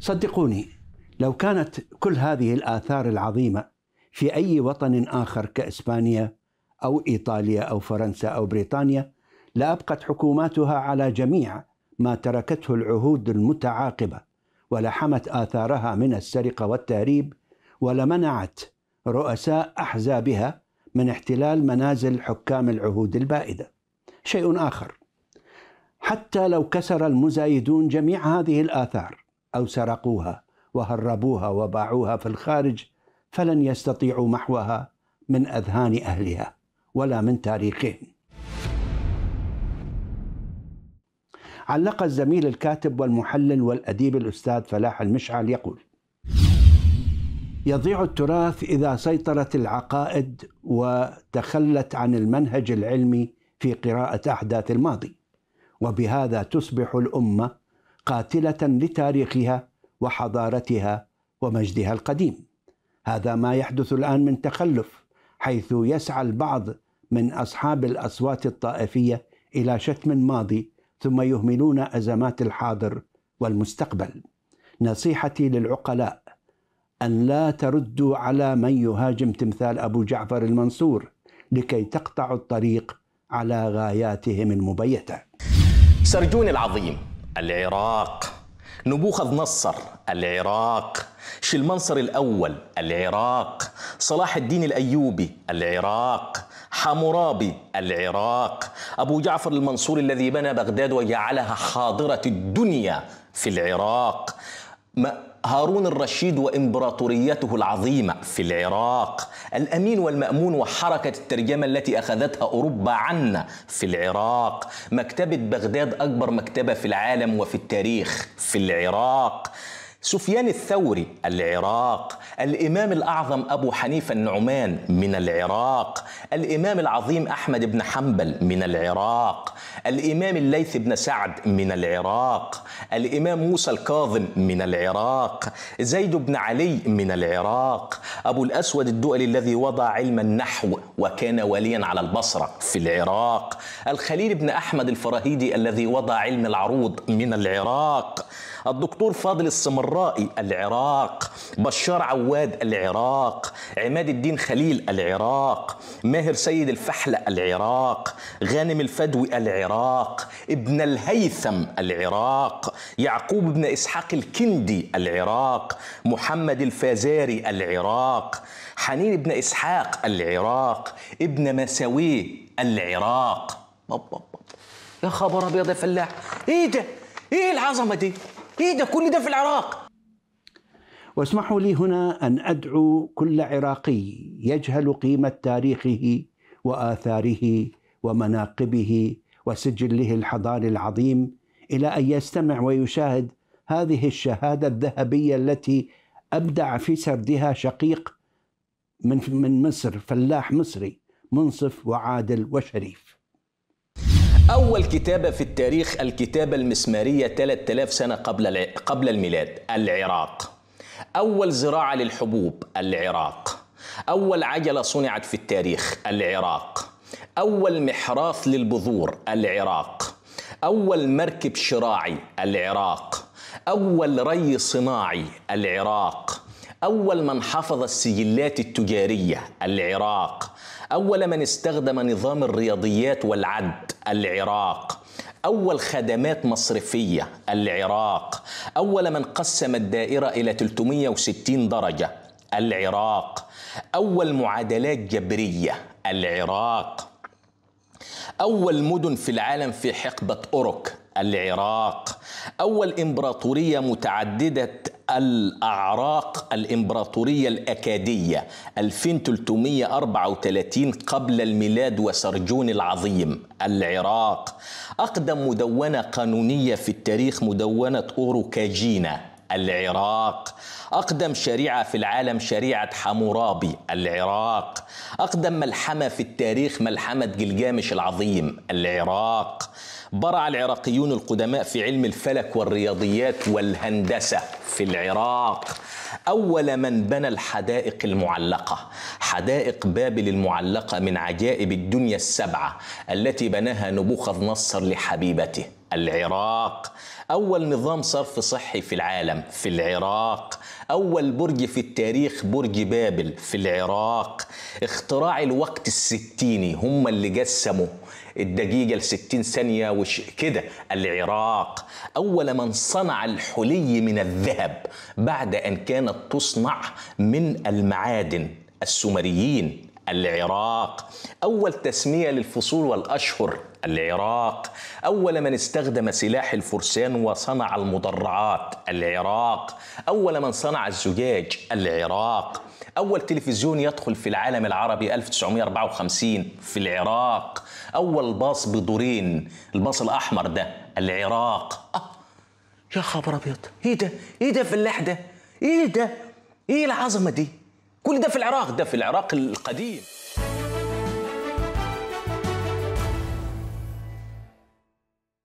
صدقوني لو كانت كل هذه الآثار العظيمة في أي وطن آخر كإسبانيا أو إيطاليا أو فرنسا أو بريطانيا لأبقت حكوماتها على جميع ما تركته العهود المتعاقبة ولحمت آثارها من السرقة والتهريب ولمنعت رؤساء أحزابها من احتلال منازل حكام العهود البائدة شيء آخر حتى لو كسر المزايدون جميع هذه الآثار أو سرقوها وهربوها وباعوها في الخارج فلن يستطيعوا محوها من أذهان أهلها ولا من تاريخهم علق الزميل الكاتب والمحلل والأديب الأستاذ فلاح المشعل يقول يضيع التراث إذا سيطرت العقائد وتخلت عن المنهج العلمي في قراءة أحداث الماضي وبهذا تصبح الأمة قاتله لتاريخها وحضارتها ومجدها القديم هذا ما يحدث الان من تخلف حيث يسعى البعض من اصحاب الاصوات الطائفيه الى شتم الماضي ثم يهملون ازمات الحاضر والمستقبل نصيحتي للعقلاء ان لا تردوا على من يهاجم تمثال ابو جعفر المنصور لكي تقطعوا الطريق على غاياتهم المبيته سرجون العظيم العراق نبوخذ نصر العراق شلمنصر الأول العراق صلاح الدين الأيوبي العراق حمورابي العراق أبو جعفر المنصور الذي بنى بغداد وجعلها حاضرة الدنيا في العراق ما هارون الرشيد وامبراطوريته العظيمه في العراق الامين والمامون وحركه الترجمه التي اخذتها اوروبا عنا في العراق مكتبه بغداد اكبر مكتبه في العالم وفي التاريخ في العراق سفيان الثوري العراق الامام الاعظم ابو حنيفه النعمان من العراق الامام العظيم احمد بن حنبل من العراق الامام الليث بن سعد من العراق الامام موسى الكاظم من العراق زيد بن علي من العراق ابو الاسود الدؤلي الذي وضع علم النحو وكان وليا على البصره في العراق الخليل بن احمد الفراهيدي الذي وضع علم العروض من العراق الدكتور فاضل السمرائي العراق بشار عواد العراق عماد الدين خليل العراق ماهر سيد الفحلة العراق غانم الفدوي العراق ابن الهيثم العراق يعقوب بن إسحاق الكندي العراق محمد الفازاري العراق حنين بن إسحاق العراق ابن مساويه العراق بب بب. يا خبر ابيض يا فلاح ايه ده ايه العظمه دي ايه ده كل ده في العراق واسمحوا لي هنا ان ادعو كل عراقي يجهل قيمه تاريخه واثاره ومناقبه وسجله الحضاري العظيم الى ان يستمع ويشاهد هذه الشهاده الذهبيه التي ابدع في سردها شقيق من من مصر فلاح مصري منصف وعادل وشريف أول كتابة في التاريخ الكتابة المسمارية 3000 سنة قبل قبل الميلاد العراق أول زراعة للحبوب العراق أول عجلة صنعت في التاريخ العراق أول محراث للبذور العراق أول مركب شراعي العراق أول ري صناعي العراق أول من حفظ السجلات التجارية العراق أول من استخدم نظام الرياضيات والعد العراق أول خدمات مصرفية العراق أول من قسم الدائرة إلى 360 درجة العراق أول معادلات جبرية العراق أول مدن في العالم في حقبة أوروك العراق أول إمبراطورية متعددة الأعراق الإمبراطورية الأكادية 2334 قبل الميلاد وسرجون العظيم العراق أقدم مدونة قانونية في التاريخ مدونة أوروكاجينا العراق أقدم شريعة في العالم شريعة حمورابي العراق أقدم ملحمة في التاريخ ملحمة جلجامش العظيم العراق برع العراقيون القدماء في علم الفلك والرياضيات والهندسة في العراق أول من بنى الحدائق المعلقة حدائق بابل المعلقة من عجائب الدنيا السبعة التي بناها نبوخذ نصر لحبيبته العراق أول نظام صرف صحي في العالم في العراق أول برج في التاريخ برج بابل في العراق اختراع الوقت الستيني هم اللي جسموا الدقيقة لستين ثانية وش كده العراق أول من صنع الحلي من الذهب بعد أن كانت تصنع من المعادن السومريين العراق أول تسمية للفصول والأشهر العراق أول من استخدم سلاح الفرسان وصنع المدرعات العراق أول من صنع الزجاج العراق أول تلفزيون يدخل في العالم العربي 1954 في العراق أول باص بدورين الباص الأحمر ده العراق آه. يا خبر أبيض إيه ده إيه ده فلاح ده إيه ده إيه العظمة دي كل ده في العراق ده في العراق القديم